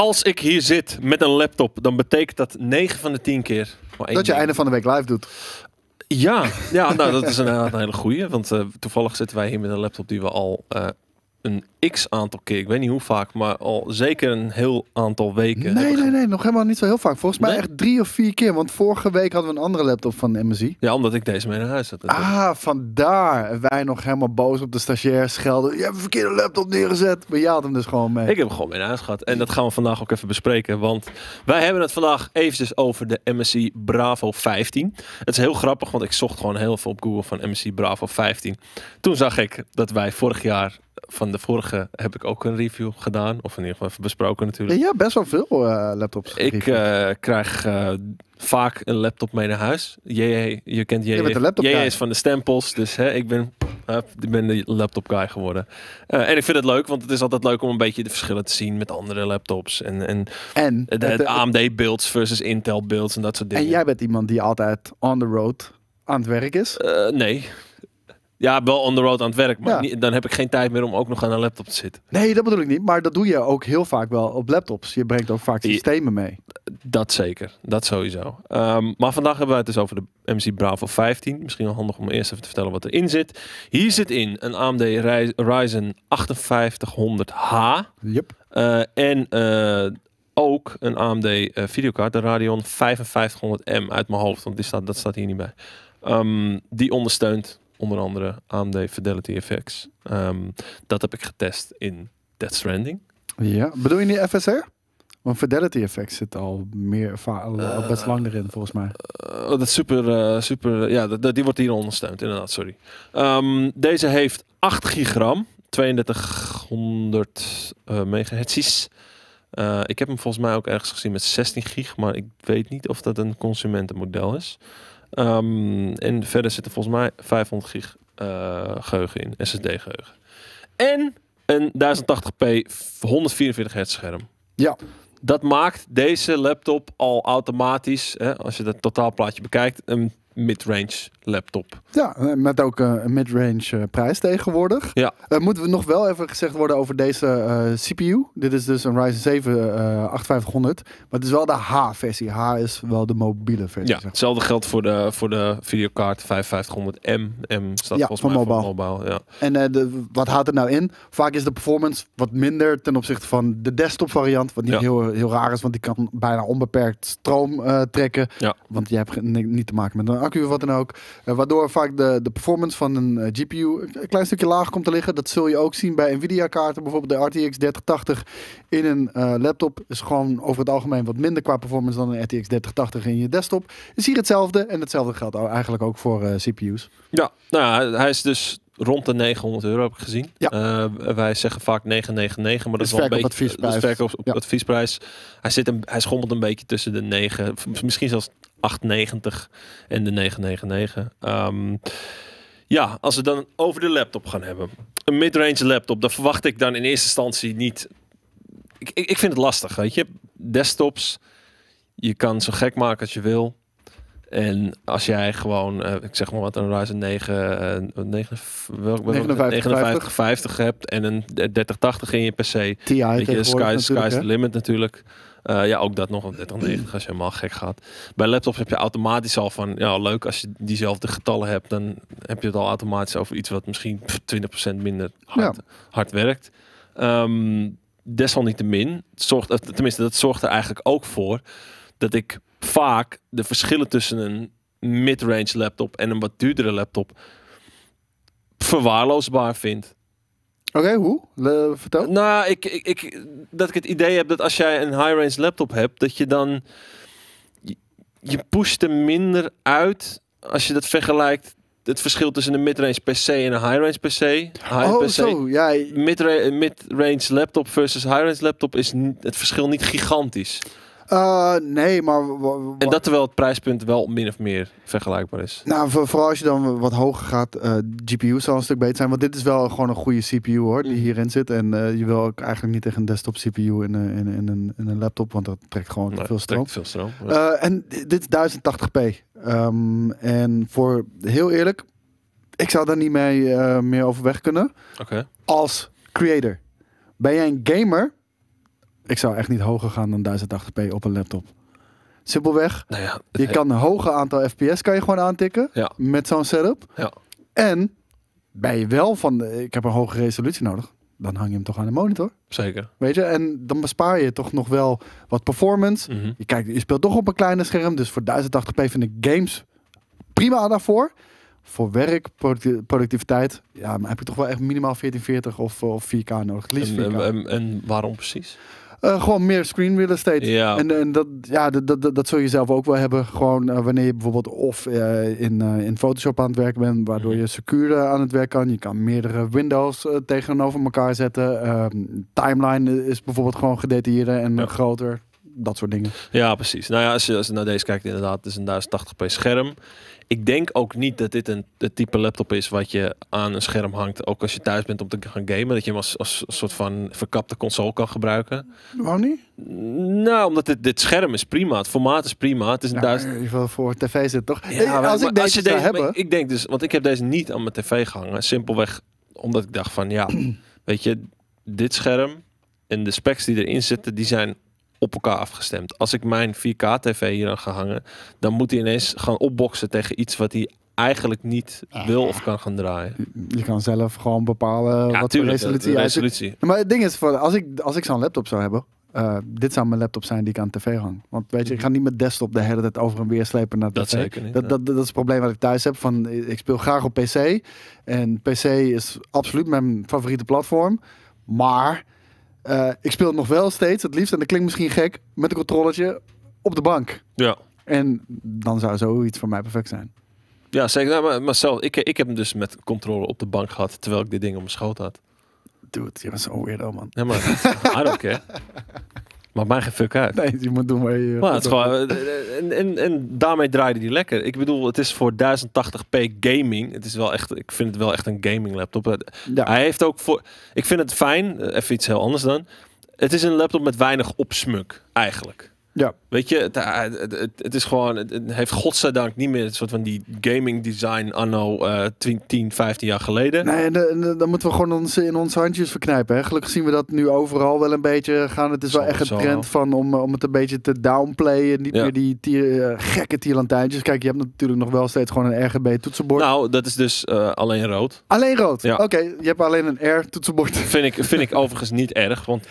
als ik hier zit met een laptop, dan betekent dat 9 van de 10 keer. dat je ding. einde van de week live doet. Ja, ja nou, dat is een hele goeie. Want eh, toevallig zitten wij hier met een laptop die we al eh, een x aantal keer, ik weet niet hoe vaak, maar al zeker een heel aantal weken. Nee, nee, nee, nog helemaal niet zo heel vaak. Volgens mij echt drie of vier keer, want vorige week hadden we een andere laptop van MSI. Ja, omdat ik deze mee naar huis had. Ah, vandaar. wij nog helemaal boos op de stagiairs, schelden. Je hebt een verkeerde laptop neergezet. Maar jij had hem dus gewoon mee. Ik heb hem gewoon mee naar huis gehad. En dat gaan we vandaag ook even bespreken, want wij hebben het vandaag eventjes over de MSI Bravo 15. Het is heel grappig, want ik zocht gewoon heel veel op Google van MSI Bravo 15. Toen zag ik dat wij vorig jaar van de vorige heb ik ook een review gedaan. Of in ieder geval besproken natuurlijk. Ja, best wel veel uh, laptops. Ik eh, krijg eh, vaak een laptop mee naar huis. JJ, je kent JJ. Je JJ is van de stempels. Dus hè, ik ben, ik ben de laptop guy geworden. en ik vind het leuk, want het is altijd leuk om een beetje de verschillen te zien met andere laptops. En, en, en de, de AMD builds versus Intel builds en dat soort dingen. En jij bent iemand die altijd on the road aan het werk is? nee. Ja, wel on the road aan het werk. Maar dan heb ik geen tijd meer om ook nog aan een laptop te zitten. Nee, dat bedoel ik niet. Maar dat doe je ook heel vaak wel op laptops. Je brengt ook vaak systemen mee. Dat zeker. Dat sowieso. Ehm, maar vandaag hebben we het dus over de MC Bravo 15. Misschien wel handig om eerst even te vertellen wat erin zit. Hier zit in een AMD Ryzen 5800H. Yep. Eh, en eh, ook een AMD uh, eh, videokaart, de Radeon 5500M uit mijn hoofd. Want die staat, dat staat hier niet bij. Ehm, die ondersteunt onder andere AMD Fidelity FX. Ehm, dat heb ik getest in Dead Stranding. Ja, bedoel je niet FSR? Want Fidelity Effect zit al meer, al eh, best langer in volgens mij. Eh, dat is super, eh, super. Ja, die wordt hier ondersteund, inderdaad, sorry. Ehm, deze heeft 8 gigram, 3200 megahertz. ik heb hem volgens mij ook ergens gezien met 16 gig, maar ik weet niet of dat een consumentenmodel is. Ehm, en verder zitten volgens mij 500 gig uh, geheugen in, SSD-geheugen. En een 1080p 144 hertz scherm. Ja. Dat maakt deze laptop al automatisch, hè, als je dat totaalplaatje bekijkt, mid-range laptop. Ja, eh, met ook eh, een mid-range eh, prijs tegenwoordig. Ja. Uh, moeten we nog wel even gezegd worden over deze CPU. Dit is dus een Ryzen 7 8500. Maar het is wel de H-versie. H is wel de mobiele versie. Ja, hetzelfde geldt voor de, voor de videokaart 5500M. M staat ja, volgens mij voor mobile. Ja. En de, wat houdt het nou in? Vaak is de performance wat minder ten opzichte van de desktop variant. Wat niet heel, heel raar is, want die kan bijna onbeperkt stroom trekken. Ja. Want je hebt niet te maken met een accu of wat dan ook. Eh, waardoor vaak de, de performance van een eh, GPU een klein stukje laag komt te liggen. Dat zul je ook zien bij Nvidia kaarten. Bijvoorbeeld de RTX 3080 in een eh, laptop is gewoon over het algemeen wat minder qua performance dan een RTX 3080 in je desktop. Is hier hetzelfde en hetzelfde geldt eigenlijk ook voor CPU's. Ja, nou hij is dus rond de 900 euro heb ik gezien. Eh, wij zeggen vaak 999, maar dat is, wel een beetje dat op adviesprijs. Hij, zit een, hij schommelt een beetje tussen de 9, misschien zelfs 890 en de 999. Ehm, ja, als we dan over de laptop gaan hebben. Een midrange laptop, dan verwacht ik dan in eerste instantie niet... Ik, ik, ik vind het lastig, weet je. Desktops, je kan zo gek maken als je wil. En als jij gewoon, eh, ik zeg maar wat, een Ryzen 9, uh, 9 welk, 50. hebt en een 3080 in je PC. TI weet je, sky, sky's the limit natuurlijk. Eh, ja, ook dat nog een 3090 als je helemaal gek gaat. Bij laptops heb je automatisch al van, ja leuk, als je diezelfde getallen hebt, dan heb je het al automatisch over iets wat misschien 20% minder hard, hard werkt. Um, desalniettemin, zorgt, tenminste dat zorgt er eigenlijk ook voor dat ik vaak de verschillen tussen een mid-range laptop en een wat duurdere laptop verwaarloosbaar vindt. Oké, hoe? vertel. Nou, ik, ik, ik, dat ik het idee heb dat als jij een high-range laptop hebt, dat je dan. Je, pusht er minder uit als je dat vergelijkt. Het verschil tussen een mid-range PC en een high-range PC. High oh, zo. Ja. Mid-range laptop versus high-range laptop is het verschil niet gigantisch. Eh, nee, maar... En dat terwijl het prijspunt wel min of meer vergelijkbaar is. Nou, voor, vooral als je dan wat hoger gaat, uh, eh, GPU zal een stuk beter zijn. Want dit is wel gewoon een goede CPU hoor, die mhm. hierin zit. En eh, je wil ook eigenlijk niet tegen een desktop CPU in, in, in, een, een laptop, want dat trekt gewoon nee, veel stroom. Veel stroom en dit is 1080p. Ehm, en voor, heel eerlijk, ik zou daar niet mee meer over weg kunnen. Als creator. Ben jij een gamer ik zou echt niet hoger gaan dan 1080p op een laptop. Simpelweg, nou ja, je kan een hoger aantal fps kan je gewoon aantikken ja. met zo'n setup. Ja. En ben je wel van, ik heb een hoge resolutie nodig, dan hang je hem toch aan de monitor. Zeker. Weet je, en dan bespaar je toch nog wel wat performance. Mhm. je, kijkt, je speelt toch op een kleine scherm, dus voor 1080p vind ik games prima daarvoor. Voor werk, productiviteit, ja, maar heb je toch wel echt minimaal 1440 of, of 4K nodig. Liefst en, en waarom precies? Eh, gewoon meer screen real estate. Ja. En, en dat, ja, dat, dat, dat zul je zelf ook wel hebben. Gewoon eh, wanneer je bijvoorbeeld of eh, in, in Photoshop aan het werk bent, waardoor mhm. je secuur aan het werk kan. Je kan meerdere windows tegenover elkaar zetten. Ehm, timeline is bijvoorbeeld gewoon gedetailleerder en groter dat soort dingen. Ja, precies. Nou ja, als je, als je naar deze kijkt, inderdaad, het is een 1080p scherm. Ik denk ook niet dat dit een, het type laptop is wat je aan een scherm hangt, ook als je thuis bent om te gaan gamen. Dat je hem als, als, soort van verkapte console kan gebruiken. Waarom niet? Nou, omdat dit, dit scherm is prima. Het formaat is prima. Het is een duizend... voor tv zit toch? als ik deze, als hebben... ik denk dus, want ik heb deze niet aan mijn tv gehangen. Simpelweg omdat ik dacht van ja, weet je, dit scherm en de specs die erin zitten, die zijn op elkaar afgestemd. Als ik mijn 4K-tv hier aan ga hangen, dan moet hij ineens gaan opboksen tegen iets wat hij eigenlijk niet ah. wil of kan gaan draaien. Je kan zelf gewoon bepalen wat tuurlijk, de resolutie, is. Maar het ding is, voor, als ik, als ik zo'n laptop zou hebben, eh, dit zou mijn laptop zijn die ik aan tv hang. Want weet je, ik ga niet met desktop de hele tijd over en weer slepen naar de tv. Zeker dat, dat, dat, is het probleem wat ik thuis heb. Van, ik speel graag op PC. En PC is absoluut mijn favoriete platform. Maar eh, ik speel het nog wel steeds, het liefst, en dat klinkt misschien gek, met een controletje op de bank. Ja. En dan zou zoiets voor mij perfect zijn. Ja, zeker. Nou, maar, maar ik, ik heb hem dus met controle op de bank gehad, terwijl ik dit ding op mijn schoot had. Dude, je bent zo weirdo, man. Ja, maar I don't care. Maakt mijn geen fuck uit. Nee, je moet doen maar. je... Maar het is gewoon, en, en, en daarmee draaide die lekker. Ik bedoel, het is voor 1080p gaming. Het is wel echt, ik vind het wel echt een gaming laptop. Ja. Hij heeft ook voor... Ik vind het fijn, eh, even iets heel anders dan. Het is een laptop met weinig opsmuk, eigenlijk. Ja. Weet je, eh, het, het, is gewoon, het, heeft godzijdank niet meer een soort van die gaming design anno uh, 10, 15 jaar geleden. Nee, dan moeten we gewoon ons in onze handjes verknijpen. Gelukkig zien we dat nu overal wel een beetje gaan. Het is wel echt een trend van om, eh, om het een beetje te downplayen. Niet meer die tier, eh, gekke tierlantijntjes. Kijk, je hebt natuurlijk nog wel steeds gewoon een RGB toetsenbord. Nou, dat is dus alleen rood. Alleen rood? Ja. Oké, je hebt alleen een R toetsenbord. Vind ik, vind ik overigens niet erg, want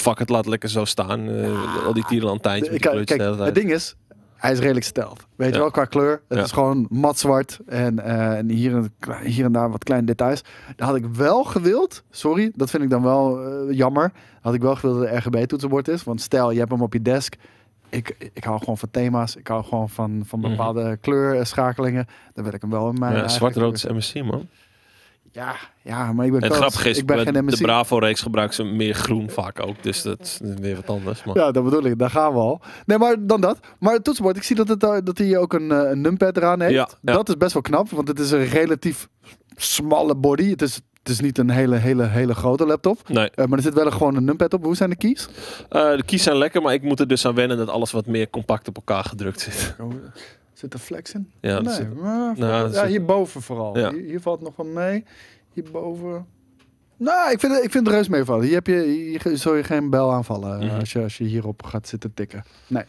fuck het, laat lekker zo staan. Eh, al die tierenlantijntjes met die kijk, Het ding is, hij is redelijk stealth. Weet je wel, qua kleur. Het is gewoon mat zwart en, eh, en hier, en, hier en daar wat kleine details. Daar had ik wel gewild, sorry, dat vind ik dan wel eh, jammer. Had ik wel gewild dat er RGB-toetsenbord is. Want stel, je hebt hem op je desk ik, ik hou gewoon van thema's. Ik hou gewoon van, van mhm. bepaalde kleurschakelingen. Dan wil ik hem wel in mijn. Ja, zwart-rood is MSC, man. Ja, ja, maar ik ben en is, ik ben geen de Bravo-reeks gebruiken ze meer groen vaak ook. Dus dat is weer wat anders. Maar. Ja, dat bedoel ik. Daar gaan we al. Nee, maar dan dat. Maar het toetsenbord, ik zie dat, het, eh, dat hij ook een, eh, een numpad eraan heeft. Dat is best wel knap, want het is een relatief smalle body. Het is het is niet een hele, hele, hele grote laptop. Nee. Eh, maar er zit wel gewoon een numpad op. Hoe zijn de keys? de keys zijn lekker, maar ik moet er dus aan wennen dat alles wat meer compact op elkaar gedrukt zit. Zit er flex in? Ja, nee, maar nou, ja, hierboven vooral. Hier, valt nog wel mee. Hierboven. Nou, ik vind, ik vind de reus meevallen. Hier, heb je, hier zul je geen bel aanvallen eh, mhm. als, je, als je hierop gaat zitten tikken. Nee.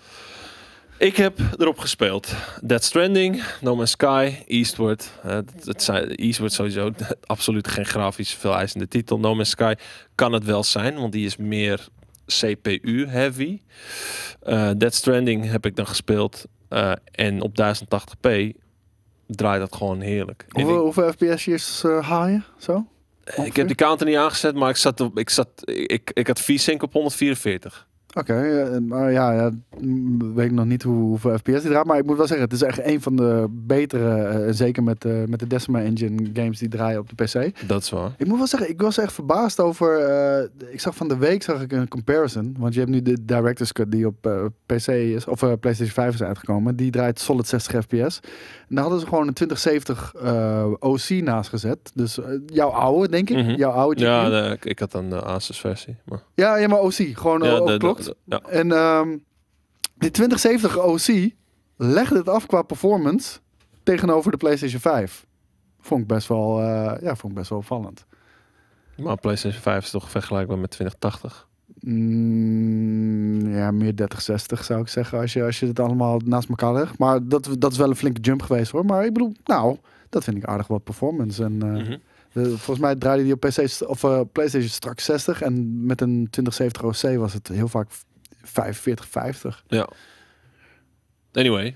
Ik heb erop gespeeld. Dead Stranding, No Man's Sky, Eastward. Uh, het, het, Eastward sowieso absoluut geen grafisch veel eisende titel. No Man's Sky kan het wel zijn, want die is meer CPU-heavy. Uh, eh, Dead Stranding heb ik dan gespeeld eh, en op 1080p draait dat gewoon heerlijk. Hoeveel, fps is uh, haal je zo? Ik heb die counter niet aangezet, maar ik zat, ik zat, ik, ik had V-Sync op 144. Oké, okay, eh, maar ja, ja, mm, weet ik nog niet hoe, hoeveel FPS die draait. Maar ik moet wel zeggen, het is echt een van de betere, eh, zeker met, uh, met de Decima Engine games die draaien op de PC. Dat is waar. Ik moet wel zeggen, ik was echt verbaasd over, ik zag van de week zag ik een comparison. Want je hebt nu de Director's Cut die op PC is, of PlayStation 5 is uitgekomen. Die draait solid 60 FPS. En daar hadden ze gewoon een 2070 OC naast gezet. Dus jouw oude, denk ik. Mhm. Jouw oude. Ja, ik had dan de Asus versie. Maar... Ja, ja, maar OC, gewoon ja, de, klok. Ja. En um, die 2070 OC legde het af qua performance tegenover de PlayStation 5. Vond ik best wel, eh, ja, vond ik best wel opvallend. Maar PlayStation 5 is toch vergelijkbaar met 2080? Mm, ja, meer 3060 zou ik zeggen. Als je, als je het allemaal naast elkaar legt. Maar dat, dat is wel een flinke jump geweest hoor. Maar ik bedoel, nou, dat vind ik aardig wat performance. En uh, volgens mij draaide die op PlayStation, of, eh, PlayStation straks 60 en met een 2070 OC was het heel vaak 45, 50. Ja. Anyway,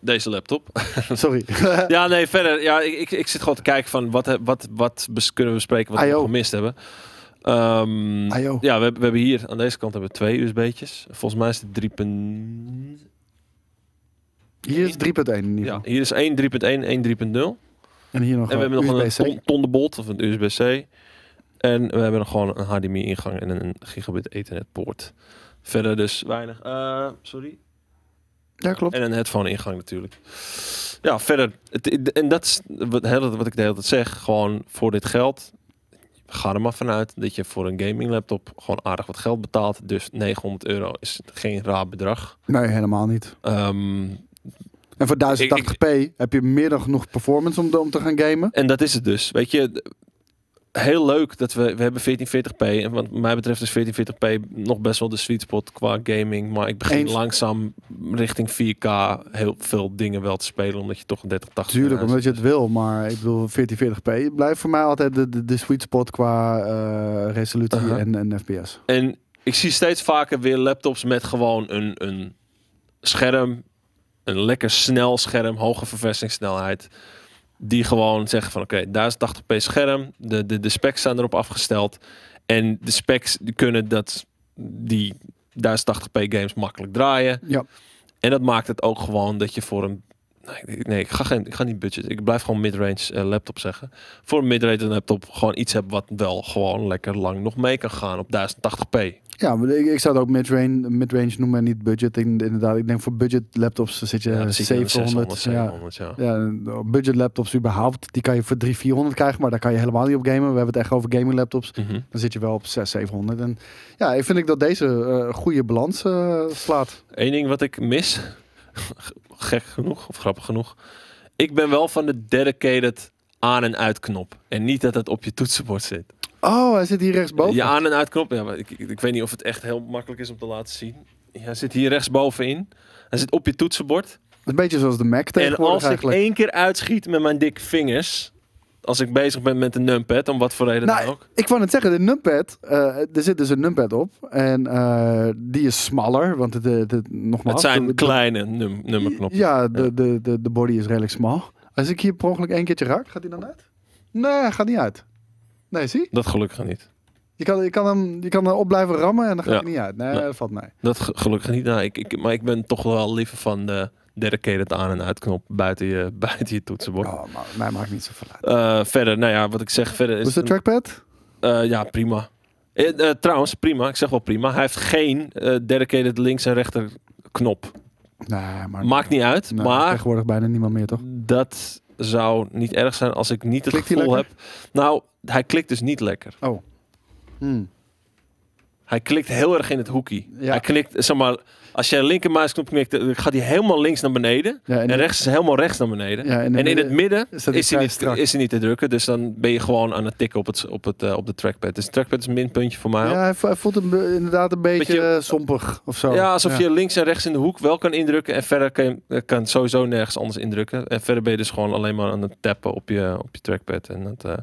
deze laptop. Sorry. ja, nee, verder. Ja, ik, ik, zit gewoon te kijken van wat, wat, wat kunnen we bespreken wat we gemist hebben. Um, ja, we, we, hebben hier aan deze kant hebben we twee USB'tjes. Volgens mij is het 3. Hier is 3.1 in ieder geval. Ja, hier is 1 3.1, 1 3.0. En, hier nog en we hebben nog een ton, of een USB-C. En we hebben nog gewoon een HDMI-ingang en een gigabit Ethernet-poort. Verder dus weinig. Eh, sorry. Ja, klopt. En een headphone-ingang natuurlijk. Ja, verder. Het, en dat is wat, wat ik de hele tijd zeg. Gewoon voor dit geld. Ga er maar vanuit dat je voor een gaming laptop gewoon aardig wat geld betaalt. Dus 900 euro is geen raar bedrag. Nee, helemaal niet. Ehm, en voor 1080p heb je meer dan genoeg performance om, om te gaan gamen. En dat is het dus. Weet je, heel leuk dat we, we hebben 1440p. En wat mij betreft is 1440p nog best wel de sweet spot qua gaming. Maar ik begin langzaam richting 4K heel veel dingen wel te spelen. Omdat je toch een 3080 Tuurlijk, omdat je het wil. Maar ik bedoel, 1440p blijft voor mij altijd de, de, sweet spot qua eh, resolutie en, en fps. En ik zie steeds vaker weer laptops met gewoon een, een scherm een lekker snel scherm, hoge verversingssnelheid. Die gewoon zeggen van oké, 1080 daar is p scherm. De, de, de specs zijn erop afgesteld. En de specs kunnen dat die 1080p games makkelijk draaien. Ja. En dat maakt het ook gewoon dat je voor een. Nee, ik, ga geen, ik ga niet budget. Ik blijf gewoon midrange uh, laptop zeggen. Voor een midrange laptop gewoon iets hebben wat wel gewoon lekker lang nog mee kan gaan op 1080p. Ja, ik, ik zou het ook midrange, midrange noemen en niet budget. inderdaad, ik denk voor budget laptops zit je 700. ja. ja. budget laptops überhaupt, die kan je voor 300, krijgen, maar daar kan je helemaal niet op gamen. We hebben het echt over gaming laptops. Mhm. Dan zit je wel op 600, En ja, ik vind ik dat deze uh, goede balans eh, slaat. Eén ding wat ik mis, gek genoeg of grappig genoeg, ik ben wel van de dedicated aan- en uitknop. En niet dat het op je toetsenbord zit. Oh, hij zit hier rechtsboven. Ja, aan- en uitknop. Ja, ik, ik weet niet of het echt heel makkelijk is om te laten zien. Ja, hij zit hier rechtsbovenin. Hij zit op je toetsenbord. Een beetje zoals de Mac En als ik één keer uitschiet met mijn dikke vingers... Als ik bezig ben met een numpad, om wat voor reden dan nou, ook. Ik wou het zeggen, de numpad, eh, er zit dus een numpad op. En eh, die is smaller, want het, de eh, nogmaals... Het zijn kleine num nummerknoppen. Ja, de, de, de, de body is redelijk smal. Als ik hier per ongeluk één keertje raak, gaat die dan uit? Nee, gaat niet uit. Nee, zie? Dat gelukkig niet. Je kan, je kan, hem, je kan op blijven rammen en dan gaat ja. niet uit. Nee, dat valt mij. Dat gelukkig niet. Nou, ik, ik, maar ik ben toch wel liever van de dedicated aan- en uitknop buiten je, buiten je toetsenbord. Oh, maar mij maakt niet zoveel uit. Eh, verder, nou ja, wat ik zeg verder is... Is de trackpad? Eh, ja, prima. Eh, trouwens, prima. Ik zeg wel prima. Hij heeft geen dedicated links- en rechterknop. Nee, maar, maakt niet uit, maar... Tegenwoordig bijna niemand meer, toch? Dat zou niet erg zijn als ik niet het Klikt gevoel heb... Nou, hij klikt dus niet lekker. Oh. Hmm. Hij klikt heel erg in het hoekie. Hij klikt, zeg maar, als je linkermuisknop knikt, eh, gaat hij helemaal links naar beneden. en, rechts is helemaal rechts naar beneden. en, in het midden is, hij niet, is hij niet te drukken. Dus dan ben je gewoon aan het tikken op, het, op, het, eh, op de trackpad. Dus de trackpad is een minpuntje voor mij. Ja, hij voelt hem eh, inderdaad een beetje, sompig of zo. Ja, alsof je links en rechts in de hoek wel kan indrukken. En verder kan je kan sowieso nergens anders indrukken. En verder ben je dus gewoon alleen maar aan het tappen op je, op je trackpad. En dat,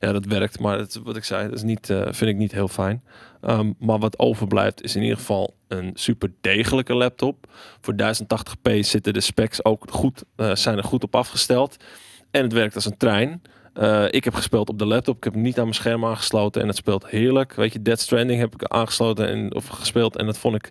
ja, dat werkt. Maar wat ik zei, dat is niet, vind ik niet heel fijn. Ehm, maar wat overblijft is in ieder geval een super degelijke laptop. Voor 1080p zitten de specs ook goed, eh, zijn er goed op afgesteld. En het werkt als een trein. Eh, ik heb gespeeld op de laptop. Ik heb niet aan mijn scherm aangesloten en het speelt heerlijk. Weet je, Dead Stranding heb ik aangesloten en, of gespeeld en dat vond ik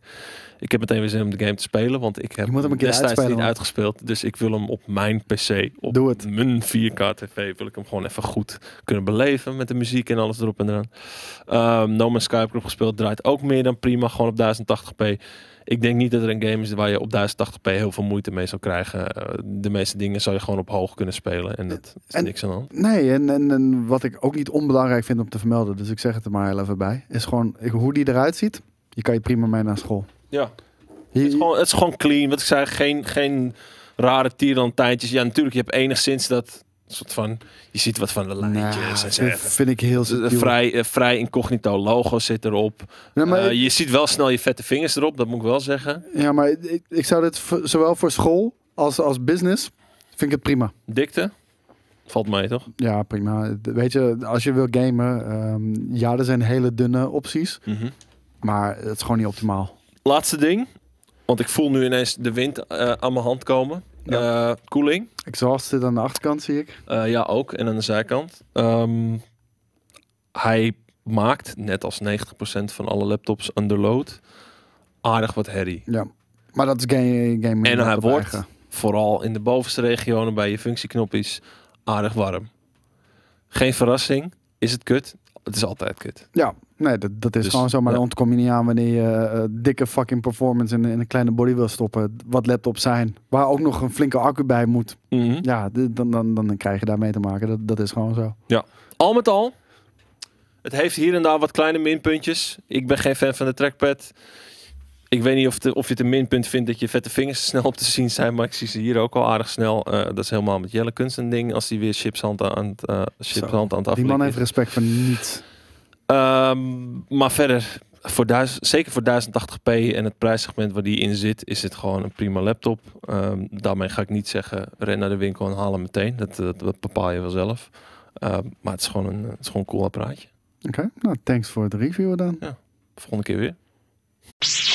ik heb meteen weer zin om de game te spelen, want ik heb destijds niet uitgespeeld. Dus ik wil hem op mijn PC, op Doe het. mijn 4K TV, wil ik hem gewoon even goed kunnen beleven met de muziek en alles erop en eraan. Um, no Man's Sky heb gespeeld, draait ook meer dan prima, gewoon op 1080p. Ik denk niet dat er een game is waar je op 1080p heel veel moeite mee zou krijgen. Eh, de meeste dingen zou je gewoon op hoog kunnen spelen. En dat is niks aan hand. Nee, en, en, en, wat ik ook niet onbelangrijk vind om te vermelden, dus ik zeg het er maar heel even bij, is gewoon hoe die eruit ziet. Je kan je prima mee naar school. Ja. Het is, gewoon, het is gewoon clean. Wat ik zei, geen, geen rare tierlantijntjes. Ja, natuurlijk, je hebt enigszins dat soort van... Je ziet wat van de nou, lijntjes. vind ik heel... Vrij, eh, vrij incognito logo zit erop. Nou, eh, je ziet wel snel je vette vingers erop, dat moet ik wel zeggen. Ja, maar ik, ik zou dit zowel voor school als, als business... Vind ik het prima. Dikte? Valt mee, toch? Ja, prima. Weet je, als je wil gamen... Ehm, ja, er zijn hele dunne opties. Mhm. Maar het is gewoon niet optimaal. Laatste ding. Want ik voel nu ineens de wind eh, aan mijn hand komen. Ja. Uh, koeling. Exhaust zit aan de achterkant, zie ik. Eh, ja, ook. En aan de zijkant. Ehm, hij maakt, net als 90% van alle laptops under load, aardig wat herrie. Ja, maar dat is geen game. En hij wordt, eigen. vooral in de bovenste regionen bij je is aardig warm. Geen verrassing. Is het kut? Het is altijd kut. Ja, Nee, dat, dat is dus, gewoon zo. Maar ja. ontkom je niet aan wanneer je eh, dikke fucking performance in, in, een kleine body wil stoppen. Wat laptops zijn. Waar ook nog een flinke accu bij moet. Mhm. Ja, dan, dan, dan krijg je daarmee te maken. Dat, dat is gewoon zo. Ja. Al met al, het heeft hier en daar wat kleine minpuntjes. Ik ben geen fan van de trackpad. Ik weet niet of, de, of je het een minpunt vindt dat je vette vingers snel op te zien zijn. Maar ik zie ze hier ook al aardig snel. Eh, dat is helemaal met Jelle Kunst een ding. Als hij weer chipshand aan, het, uh, eh, chipshand aan het Die man heeft respect voor niets. Ehm, maar verder, voor zeker voor 1080p en het prijssegment waar die in zit, is het gewoon een prima laptop. Um, daarmee ga ik niet zeggen, ren naar de winkel en haal hem meteen. Dat, dat, bepaal je wel zelf. Ehm, maar het is gewoon een, het is gewoon een cool apparaatje. Oké, nou thanks voor de review dan. Ja, volgende keer weer.